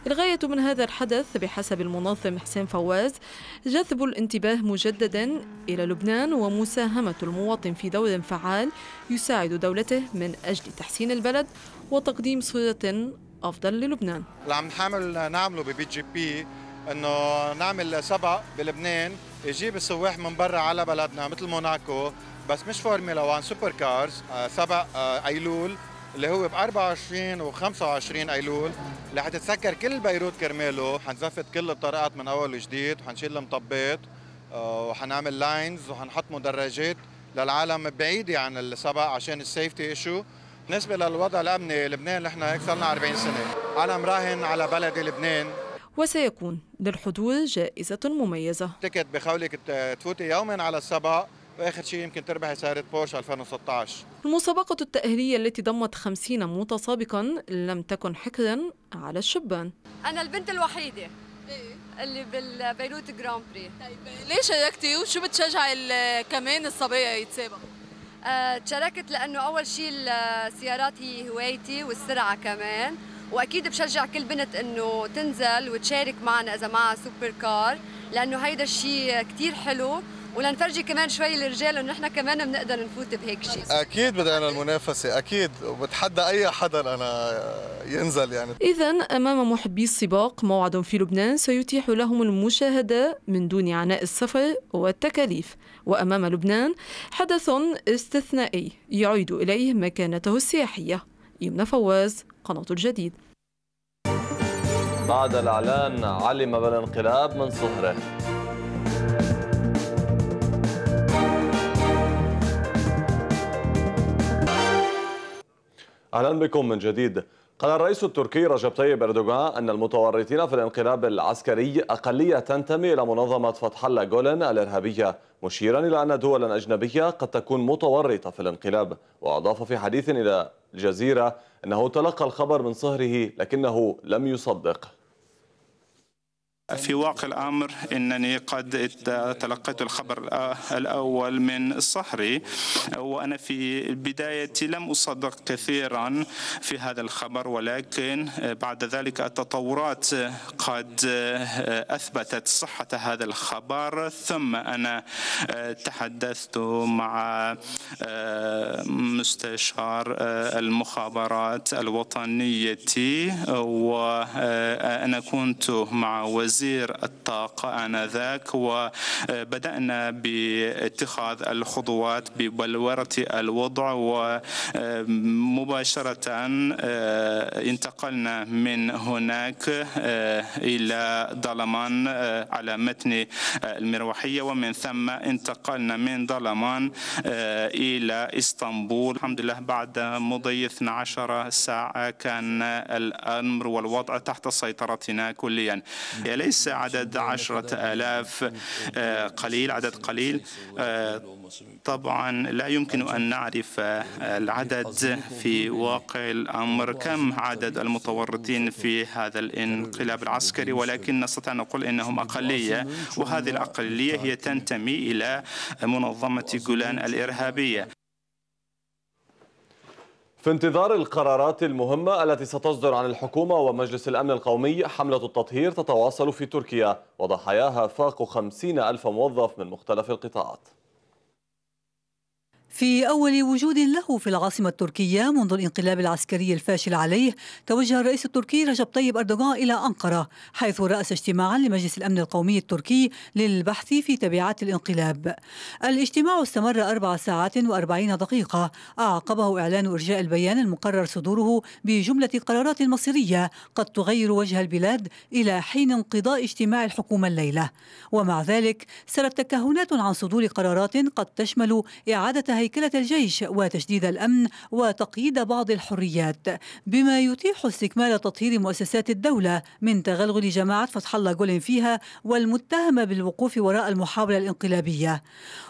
الغاية من هذا الحدث بحسب المنظم حسين فواز جذب الانتباه مجددا إلى لبنان ومساهمة المواطن في دور فعال يساعد دولته من أجل تحسين البلد وتقديم صورة أفضل للبنان اللي عم نحاول نعمله ببي جي بي انه نعمل سبق بلبنان يجيب السواح من برا على بلدنا مثل موناكو بس مش فورمولا 1 سوبر كارز آه، سبق آه، ايلول اللي هو ب 24 و 25 ايلول اللي حتتسكر كل بيروت كرماله حنزفت كل الطرقات من اول وجديد وحنشيل المطبات آه، وحنعمل لاينز وحنحط مدرجات للعالم بعيده عن يعني السبق عشان السيفتي ايشو بالنسبة للوضع الأمني لبنان نحن صار لنا 40 سنة أنا مراهن على بلدي لبنان وسيكون للحضور جائزة مميزة تكت بخولك تفوتي يوما على السباق واخر شيء يمكن تربحي سياره بورش 2016 المسابقه التاهيليه التي ضمت 50 متسابقا لم تكن حكرا على الشبان انا البنت الوحيده إيه؟ اللي بالبيروت جراند بري طيب ليه شاركتي وشو بتشجعي كمان الصبيه يتسابقوا آه، تشاركت لانه اول شيء السيارات هي هوايتي والسرعه كمان واكيد بشجع كل بنت انه تنزل وتشارك معنا اذا معها سوبر كار لانه هيدا الشيء كثير حلو ولنفرجي كمان شوي الرجال انه نحن كمان بنقدر نفوت بهيك شيء اكيد بدنا المنافسه اكيد وبتحدى اي حدا انا ينزل يعني اذا امام محبي السباق موعد في لبنان سيتيح لهم المشاهده من دون عناء السفر والتكاليف وأمام لبنان حدث استثنائي يعيد إليه مكانته السياحية يمنى فواز قناة الجديد بعد الإعلان علم بالانقلاب من صهره أهلا بكم من جديد قال الرئيس التركي رجب طيب اردوغان ان المتورطين في الانقلاب العسكري اقليه تنتمي الى منظمه فتح الله جولن الارهابيه مشيرا الى ان دولا اجنبيه قد تكون متورطه في الانقلاب واضاف في حديث الى الجزيره انه تلقى الخبر من صهره لكنه لم يصدق في واقع الأمر أنني قد تلقيت الخبر الأول من صهري وأنا في البداية لم أصدق كثيرا في هذا الخبر ولكن بعد ذلك التطورات قد أثبتت صحة هذا الخبر ثم أنا تحدثت مع مستشار المخابرات الوطنية وأنا كنت مع وزير تبذير الطاقة آنذاك وبدأنا باتخاذ الخطوات ببلورة الوضع ومباشرة آه، انتقلنا من هناك آه، إلى ضلمان آه، على متن المروحية ومن ثم انتقلنا من ضلمان إلى إسطنبول الحمد لله بعد مضي 12 ساعة كان الأمر والوضع تحت سيطرتنا كليا ليس عدد عشرة آلاف آه، قليل عدد قليل آه، طبعا لا يمكن أن نعرف العدد في واقع الأمر كم عدد المتورطين في هذا الانقلاب العسكري ولكن نستطيع أن نقول إنهم أقلية وهذه الأقلية هي تنتمي إلى منظمة جولان الإرهابية في انتظار القرارات المهمة التي ستصدر عن الحكومة ومجلس الأمن القومي حملة التطهير تتواصل في تركيا وضحاياها فاق خمسين ألف موظف من مختلف القطاعات في أول وجود له في العاصمة التركية منذ الانقلاب العسكري الفاشل عليه توجه الرئيس التركي رجب طيب أردوغان إلى أنقرة حيث رأس اجتماعا لمجلس الأمن القومي التركي للبحث في تبعات الانقلاب الاجتماع استمر أربع ساعات وأربعين دقيقة أعقبه إعلان إرجاء البيان المقرر صدوره بجملة قرارات مصيرية قد تغير وجه البلاد إلى حين انقضاء اجتماع الحكومة الليلة ومع ذلك سرت تكهنات عن صدور قرارات قد تشمل إعادة هي هيكلة الجيش وتشديد الأمن وتقييد بعض الحريات بما يتيح استكمال تطهير مؤسسات الدولة من تغلغل جماعة فتح الله جولن فيها والمتهمة بالوقوف وراء المحاولة الانقلابية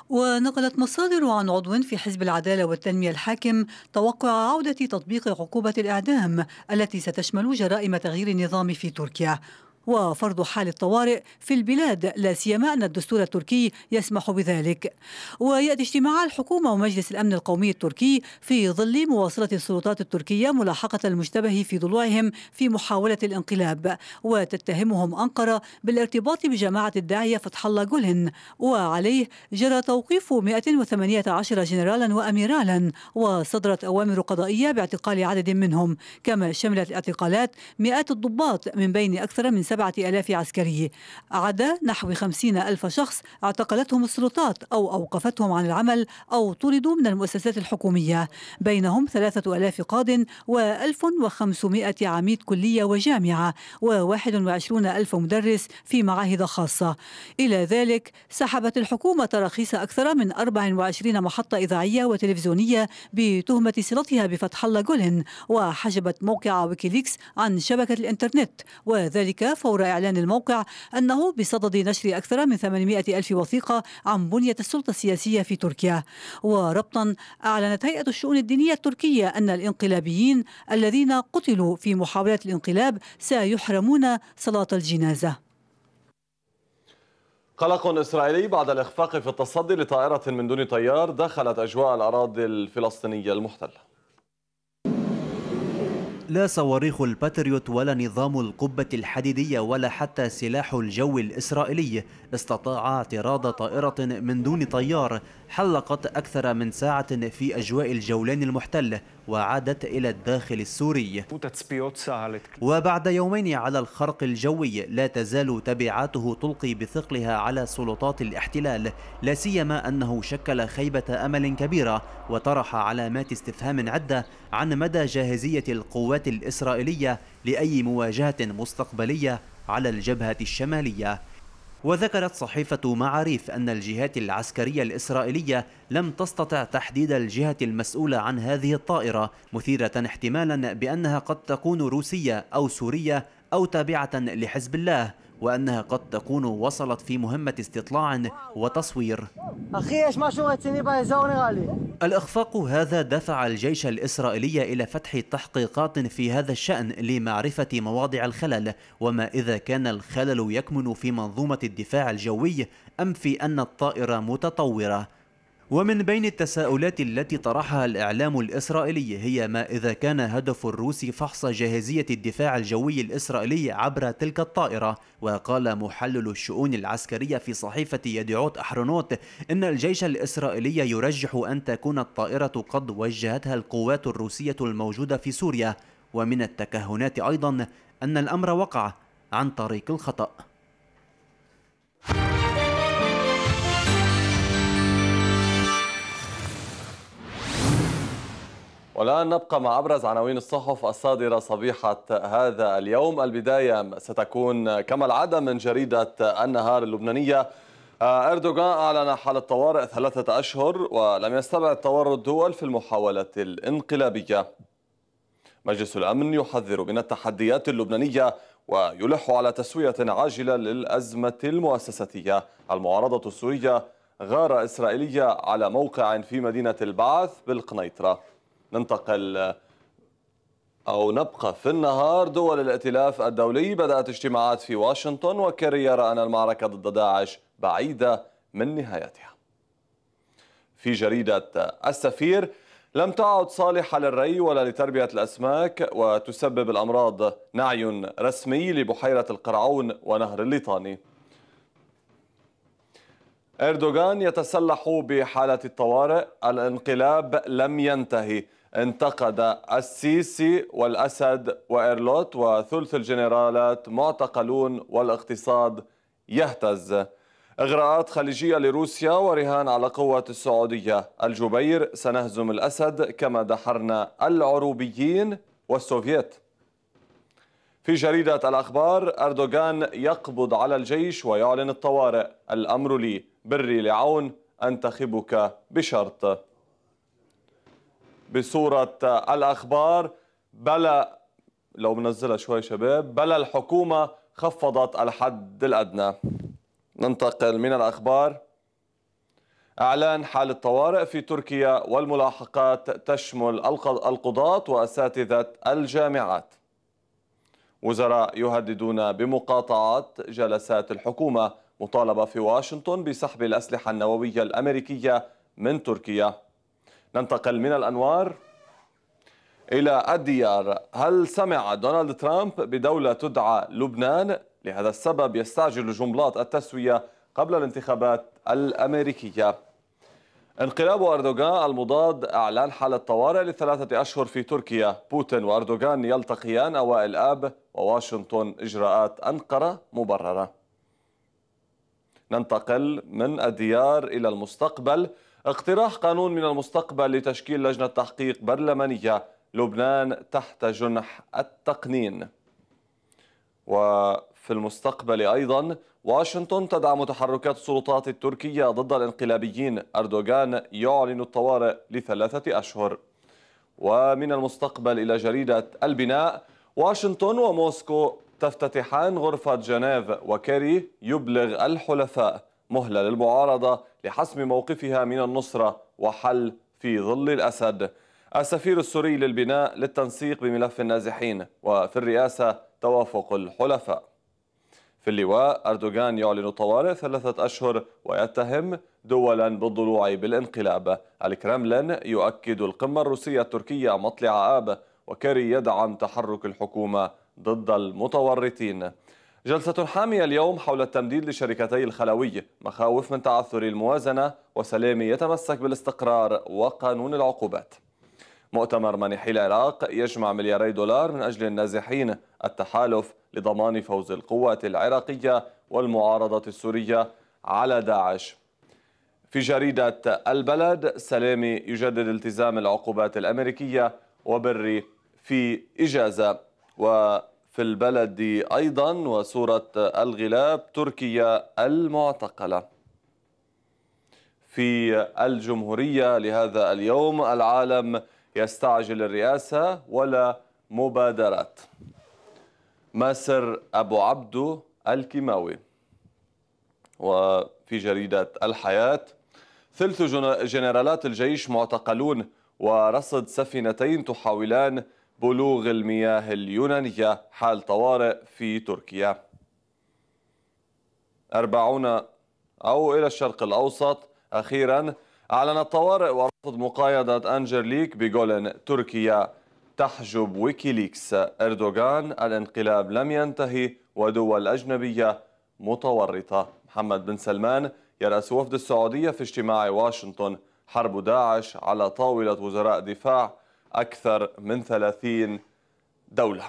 ونقلت مصادر عن عضو في حزب العدالة والتنمية الحاكم توقع عودة تطبيق عقوبة الإعدام التي ستشمل جرائم تغيير النظام في تركيا وفرض حال الطوارئ في البلاد لا سيما أن الدستور التركي يسمح بذلك ويأتي اجتماع الحكومة ومجلس الأمن القومي التركي في ظل مواصلة السلطات التركية ملاحقة المشتبه في ضلوعهم في محاولة الانقلاب وتتهمهم أنقرة بالارتباط بجماعة الداعية فتح الله جولن وعليه جرى توقيف 118 جنرالا وأميرالا وصدرت أوامر قضائية باعتقال عدد منهم كما شملت الاعتقالات مئات الضباط من بين أكثر من سبعة ألاف عسكري عدا نحو خمسين ألف شخص اعتقلتهم السلطات أو أوقفتهم عن العمل أو طردوا من المؤسسات الحكومية بينهم ثلاثة ألاف قاض و وخمسمائة عميد كلية وجامعة وواحد وعشرون ألف مدرس في معاهد خاصة إلى ذلك سحبت الحكومة تراخيص أكثر من 24 محطة إذاعية وتلفزيونية بتهمة صلتها بفتح الله جولن وحجبت موقع ويكيليكس عن شبكة الإنترنت وذلك فور إعلان الموقع أنه بصدد نشر أكثر من 800 ألف وثيقة عن بنية السلطة السياسية في تركيا وربطا أعلنت هيئة الشؤون الدينية التركية أن الإنقلابيين الذين قتلوا في محاولة الانقلاب سيحرمون صلاة الجنازة قلق إسرائيلي بعد الإخفاق في التصدي لطائرة من دون طيار دخلت أجواء الأراضي الفلسطينية المحتلة لا صواريخ الباتريوت ولا نظام القبة الحديدية ولا حتى سلاح الجو الإسرائيلي استطاع اعتراض طائرة من دون طيار حلقت أكثر من ساعة في أجواء الجولان المحتل وعادت إلى الداخل السوري وبعد يومين على الخرق الجوي لا تزال تبعاته تلقي بثقلها على سلطات الاحتلال لا سيما أنه شكل خيبة أمل كبيرة وطرح علامات استفهام عدة عن مدى جاهزية القوات الإسرائيلية لأي مواجهة مستقبلية على الجبهة الشمالية وذكرت صحيفة معاريف أن الجهات العسكرية الإسرائيلية لم تستطع تحديد الجهة المسؤولة عن هذه الطائرة مثيرة احتمالا بأنها قد تكون روسية أو سورية أو تابعة لحزب الله وأنها قد تكون وصلت في مهمة استطلاع وتصوير الإخفاق هذا دفع الجيش الإسرائيلي إلى فتح تحقيقات في هذا الشأن لمعرفة مواضع الخلل وما إذا كان الخلل يكمن في منظومة الدفاع الجوي أم في أن الطائرة متطورة ومن بين التساؤلات التي طرحها الإعلام الإسرائيلي هي ما إذا كان هدف الروس فحص جاهزية الدفاع الجوي الإسرائيلي عبر تلك الطائرة وقال محلل الشؤون العسكرية في صحيفة يديعوت أحرنوت إن الجيش الإسرائيلي يرجح أن تكون الطائرة قد وجهتها القوات الروسية الموجودة في سوريا ومن التكهنات أيضا أن الأمر وقع عن طريق الخطأ والآن نبقى مع أبرز عناوين الصحف الصادرة صبيحة هذا اليوم البداية ستكون كما العادة من جريدة النهار اللبنانية آه، أردوغان أعلن حالة طوارئ ثلاثة أشهر ولم يستبعد تورط دول في المحاولة الانقلابية مجلس الأمن يحذر من التحديات اللبنانية ويلح على تسوية عاجلة للأزمة المؤسساتية المعارضة السورية غارة إسرائيلية على موقع في مدينة البعث بالقنيطرة ننتقل أو نبقى في النهار دول الائتلاف الدولي بدأت اجتماعات في واشنطن وكيري يرى أن المعركة ضد داعش بعيدة من نهايتها في جريدة السفير لم تعد صالحة للري ولا لتربية الأسماك وتسبب الأمراض نعي رسمي لبحيرة القرعون ونهر الليطاني إردوغان يتسلح بحالة الطوارئ الانقلاب لم ينتهي انتقد السيسي والأسد وإيرلوت وثلث الجنرالات معتقلون والاقتصاد يهتز إغراءات خليجية لروسيا ورهان على قوة السعودية الجبير سنهزم الأسد كما دحرنا العروبيين والسوفيت في جريدة الأخبار أردوغان يقبض على الجيش ويعلن الطوارئ الأمر لي بري لعون أنتخبك بشرط بصورة الأخبار بلا لو منزلها شوي شباب بلا الحكومة خفضت الحد الأدنى ننتقل من الأخبار أعلان حالة طوارئ في تركيا والملاحقات تشمل القضاة وأساتذة الجامعات وزراء يهددون بمقاطعة جلسات الحكومة مطالبة في واشنطن بسحب الأسلحة النووية الأمريكية من تركيا ننتقل من الأنوار إلى الديار هل سمع دونالد ترامب بدولة تدعى لبنان؟ لهذا السبب يستعجل جملات التسوية قبل الانتخابات الأمريكية انقلاب أردوغان المضاد أعلان حالة طوارئ لثلاثة أشهر في تركيا بوتين وأردوغان يلتقيان أوائل آب وواشنطن إجراءات أنقرة مبررة ننتقل من الديار إلى المستقبل اقتراح قانون من المستقبل لتشكيل لجنة تحقيق برلمانية لبنان تحت جنح التقنين وفي المستقبل أيضا واشنطن تدعم تحركات السلطات التركية ضد الانقلابيين أردوغان يعلن الطوارئ لثلاثة أشهر ومن المستقبل إلى جريدة البناء واشنطن وموسكو تفتتحان غرفة جنيف وكيري يبلغ الحلفاء مهلة للمعارضة لحسم موقفها من النصرة وحل في ظل الأسد السفير السوري للبناء للتنسيق بملف النازحين وفي الرئاسة توافق الحلفاء في اللواء أردوغان يعلن طوارئ ثلاثة أشهر ويتهم دولا بالضلوع بالانقلاب الكرملين يؤكد القمة الروسية التركية مطلع آب وكري يدعم تحرك الحكومة ضد المتورطين جلسة حامية اليوم حول التمديد لشركتي الخلوية مخاوف من تعثر الموازنة وسلامي يتمسك بالاستقرار وقانون العقوبات مؤتمر منحي العراق يجمع ملياري دولار من أجل النازحين التحالف لضمان فوز القوات العراقية والمعارضة السورية على داعش في جريدة البلد سلامي يجدد التزام العقوبات الأمريكية وبري في إجازة و في البلد أيضا وصورة الغلاب تركيا المعتقلة في الجمهورية لهذا اليوم العالم يستعجل الرئاسة ولا مبادرات ماسر أبو عبدو الكيماوي وفي جريدة الحياة ثلث جنرالات الجيش معتقلون ورصد سفينتين تحاولان بلوغ المياه اليونانية حال طوارئ في تركيا أربعون أو إلى الشرق الأوسط أخيرا أعلنت طوارئ ورفض مقايضة أنجرليك بجولن تركيا تحجب ويكيليكس أردوغان الانقلاب لم ينتهي ودول أجنبية متورطة محمد بن سلمان يرأس وفد السعودية في اجتماع واشنطن حرب داعش على طاولة وزراء دفاع أكثر من 30 دولة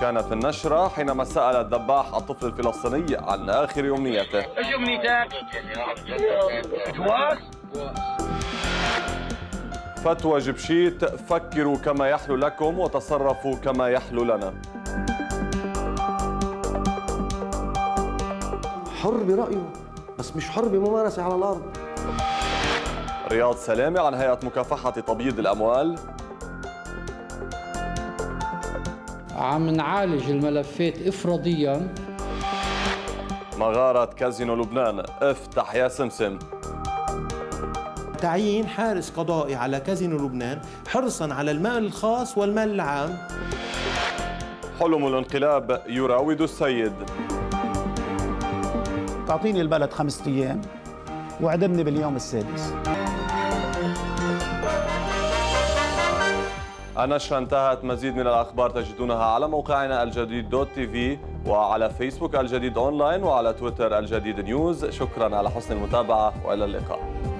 كانت النشرة حينما سأل الذباح الطفل الفلسطيني عن آخر أمنيته فتوى جبشيت فكروا كما يحلو لكم وتصرفوا كما يحلو لنا حر برأيه بس مش حر بممارسة على الأرض رياض سلامة عن هيئة مكافحة تبييض الأموال عم نعالج الملفات إفرادياً مغارة كازينو لبنان افتح يا سمسم تعيين حارس قضائي على كازينو لبنان حرصا على المال الخاص والمال العام حلم الانقلاب يراود السيد تعطيني البلد خمسة أيام واعدمني باليوم السادس النشرة انتهت مزيد من الأخبار تجدونها على موقعنا الجديد دوت تي في وعلى فيسبوك الجديد أونلاين وعلى تويتر الجديد نيوز شكرا على حسن المتابعة وإلى اللقاء